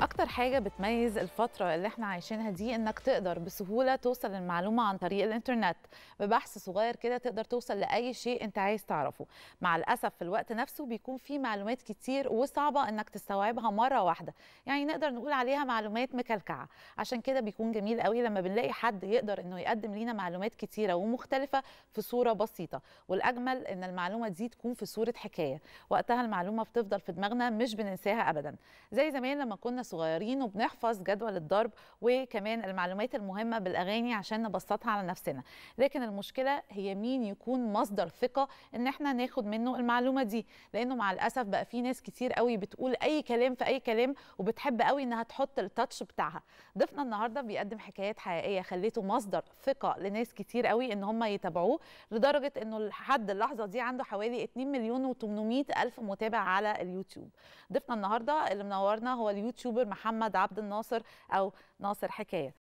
اكتر حاجه بتميز الفتره اللي احنا عايشينها دي انك تقدر بسهوله توصل للمعلومه عن طريق الانترنت ببحث صغير كده تقدر توصل لاي شيء انت عايز تعرفه مع الاسف في الوقت نفسه بيكون في معلومات كتير وصعبه انك تستوعبها مره واحده يعني نقدر نقول عليها معلومات مكلكعه عشان كده بيكون جميل قوي لما بنلاقي حد يقدر انه يقدم لينا معلومات كتيره ومختلفه في صوره بسيطه والاجمل ان المعلومه دي تكون في صوره حكايه وقتها المعلومه بتفضل في دماغنا مش بننساها ابدا زي زمان لما كنا صغيرين وبنحفظ جدول الضرب وكمان المعلومات المهمه بالاغاني عشان نبسطها على نفسنا لكن المشكله هي مين يكون مصدر ثقه ان احنا ناخد منه المعلومه دي لانه مع الاسف بقى في ناس كتير قوي بتقول اي كلام في اي كلام وبتحب قوي انها تحط التاتش بتاعها ضيفنا النهارده بيقدم حكايات حقيقيه خليته مصدر ثقه لناس كتير قوي ان هم يتابعوه لدرجه انه لحد اللحظه دي عنده حوالي 2 مليون و800 الف متابع على اليوتيوب ضيفنا النهارده اللي منورنا هو اليوتيوبر اكتوبر محمد عبد الناصر او ناصر حكايه